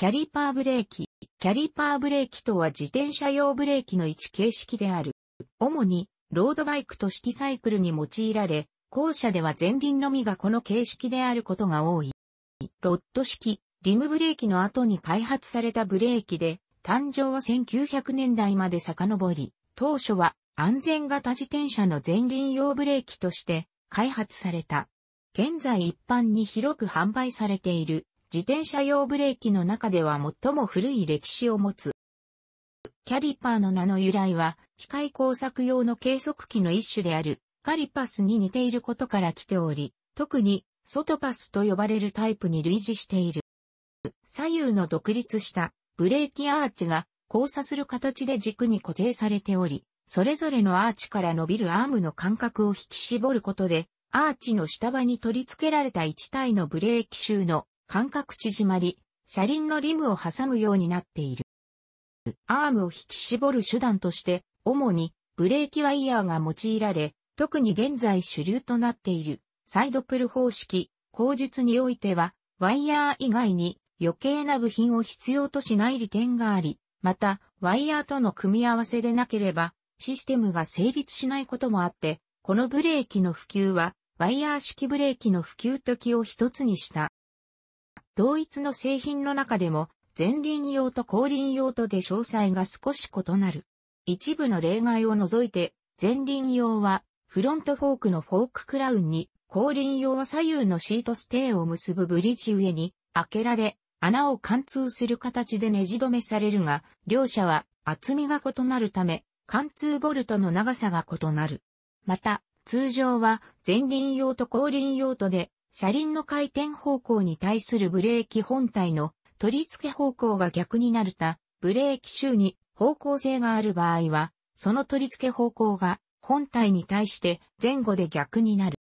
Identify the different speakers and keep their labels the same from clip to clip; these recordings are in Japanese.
Speaker 1: キャリパーブレーキ。キャリパーブレーキとは自転車用ブレーキの一形式である。主に、ロードバイクとシティサイクルに用いられ、後者では前輪のみがこの形式であることが多い。ロット式、リムブレーキの後に開発されたブレーキで、誕生は1900年代まで遡り、当初は安全型自転車の前輪用ブレーキとして開発された。現在一般に広く販売されている自転車用ブレーキの中では最も古い歴史を持つ。キャリパーの名の由来は、機械工作用の計測器の一種である、カリパスに似ていることから来ており、特に、外パスと呼ばれるタイプに類似している。左右の独立したブレーキアーチが交差する形で軸に固定されており、それぞれのアーチから伸びるアームの間隔を引き絞ることで、アーチの下場に取り付けられた1体のブレーキシの間隔縮まり、車輪のリムを挟むようになっている。アームを引き絞る手段として、主にブレーキワイヤーが用いられ、特に現在主流となっているサイドプル方式、口述においては、ワイヤー以外に余計な部品を必要としない利点があり、また、ワイヤーとの組み合わせでなければ、システムが成立しないこともあって、このブレーキの普及は、ワイヤー式ブレーキの普及時を一つにした。同一の製品の中でも、前輪用と後輪用とで詳細が少し異なる。一部の例外を除いて、前輪用は、フロントフォークのフォーククラウンに、後輪用は左右のシートステーを結ぶブリッジ上に、開けられ、穴を貫通する形でネジ止めされるが、両者は厚みが異なるため、貫通ボルトの長さが異なる。また、通常は前輪用と後輪用とで車輪の回転方向に対するブレーキ本体の取り付け方向が逆になるた、ブレーキ周に方向性がある場合は、その取り付け方向が本体に対して前後で逆になる。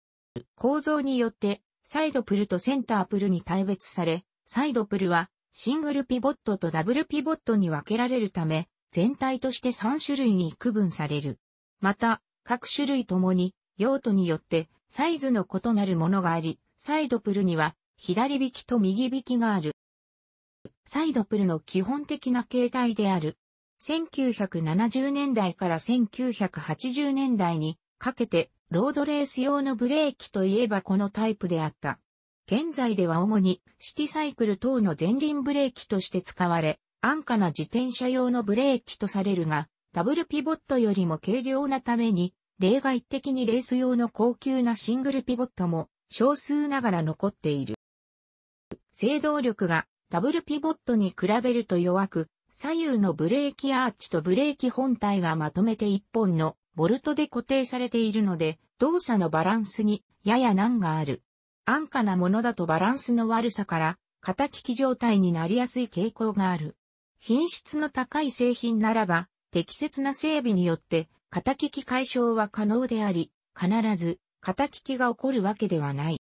Speaker 1: 構造によって、サイドプルとセンタープルに対別され、サイドプルはシングルピボットとダブルピボットに分けられるため、全体として3種類に区分される。また、各種類ともに用途によってサイズの異なるものがあり、サイドプルには左引きと右引きがある。サイドプルの基本的な形態である。1970年代から1980年代にかけてロードレース用のブレーキといえばこのタイプであった。現在では主にシティサイクル等の前輪ブレーキとして使われ、安価な自転車用のブレーキとされるが、ダブルピボットよりも軽量なために、例外的にレース用の高級なシングルピボットも少数ながら残っている。制動力がダブルピボットに比べると弱く、左右のブレーキアーチとブレーキ本体がまとめて1本のボルトで固定されているので、動作のバランスにやや難がある。安価なものだとバランスの悪さから、肩利き状態になりやすい傾向がある。品質の高い製品ならば、適切な整備によって、肩利き解消は可能であり、必ず型利きが起こるわけではない。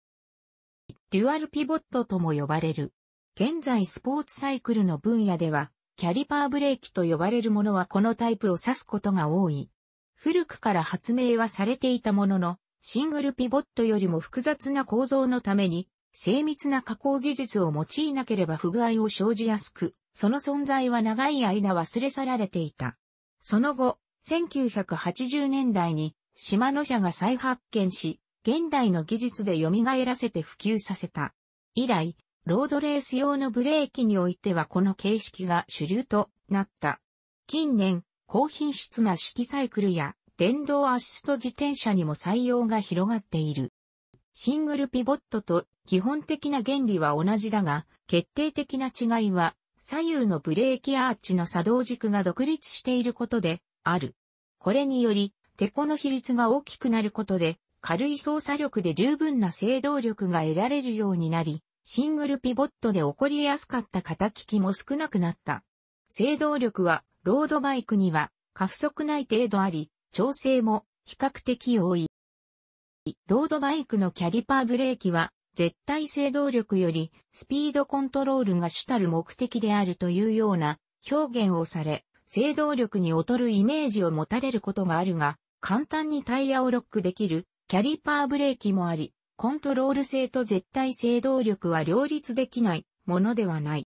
Speaker 1: デュアルピボットとも呼ばれる。現在スポーツサイクルの分野では、キャリパーブレーキと呼ばれるものはこのタイプを指すことが多い。古くから発明はされていたものの、シングルピボットよりも複雑な構造のために、精密な加工技術を用いなければ不具合を生じやすく、その存在は長い間忘れ去られていた。その後、1980年代に島の社が再発見し、現代の技術で蘇らせて普及させた。以来、ロードレース用のブレーキにおいてはこの形式が主流となった。近年、高品質な式サイクルや電動アシスト自転車にも採用が広がっている。シングルピボットと基本的な原理は同じだが、決定的な違いは左右のブレーキアーチの作動軸が独立していることである。これにより、手この比率が大きくなることで、軽い操作力で十分な制動力が得られるようになり、シングルピボットで起こりやすかった肩利きも少なくなった。制動力は、ロードバイクには、過不足ない程度あり、調整も比較的多い。ロードバイクのキャリパーブレーキは、絶対制動力より、スピードコントロールが主たる目的であるというような表現をされ、制動力に劣るイメージを持たれることがあるが、簡単にタイヤをロックできるキャリパーブレーキもあり、コントロール性と絶対制動力は両立できないものではない。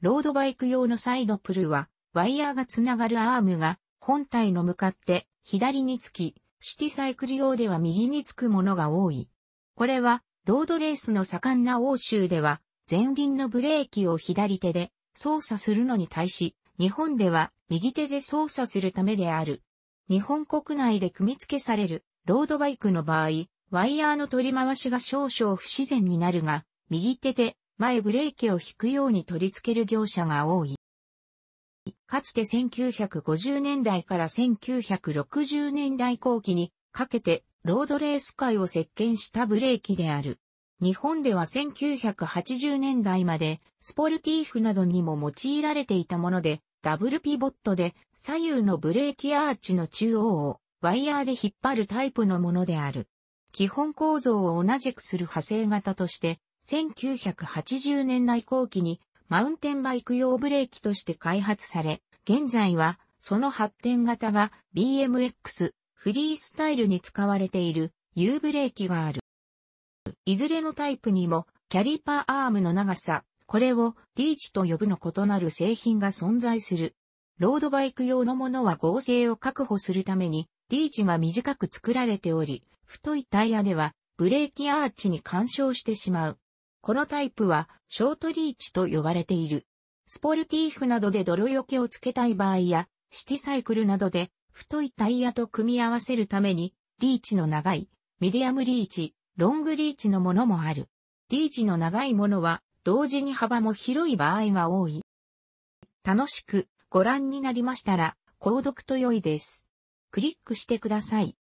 Speaker 1: ロードバイク用のサイドプルは、ワイヤーがつながるアームが本体の向かって左につき、シティサイクル用では右につくものが多い。これは、ロードレースの盛んな欧州では、前輪のブレーキを左手で操作するのに対し、日本では右手で操作するためである。日本国内で組み付けされるロードバイクの場合、ワイヤーの取り回しが少々不自然になるが、右手で前ブレーキを引くように取り付ける業者が多い。かつて1950年代から1960年代後期にかけてロードレース界を席巻したブレーキである。日本では1980年代までスポルティーフなどにも用いられていたもので、ダブルピボットで左右のブレーキアーチの中央をワイヤーで引っ張るタイプのものである。基本構造を同じくする派生型として、1980年代後期にマウンテンバイク用ブレーキとして開発され、現在はその発展型が BMX、フリースタイルに使われている U ブレーキがある。いずれのタイプにもキャリパーアームの長さこれをリーチと呼ぶの異なる製品が存在する。ロードバイク用のものは合成を確保するために、リーチが短く作られており、太いタイヤではブレーキアーチに干渉してしまう。このタイプはショートリーチと呼ばれている。スポルティーフなどで泥除けをつけたい場合や、シティサイクルなどで太いタイヤと組み合わせるために、リーチの長い、ミディアムリーチ、ロングリーチのものもある。リーチの長いものは同時に幅も広い場合が多い。楽しくご覧になりましたら、購読と良いです。クリックしてください。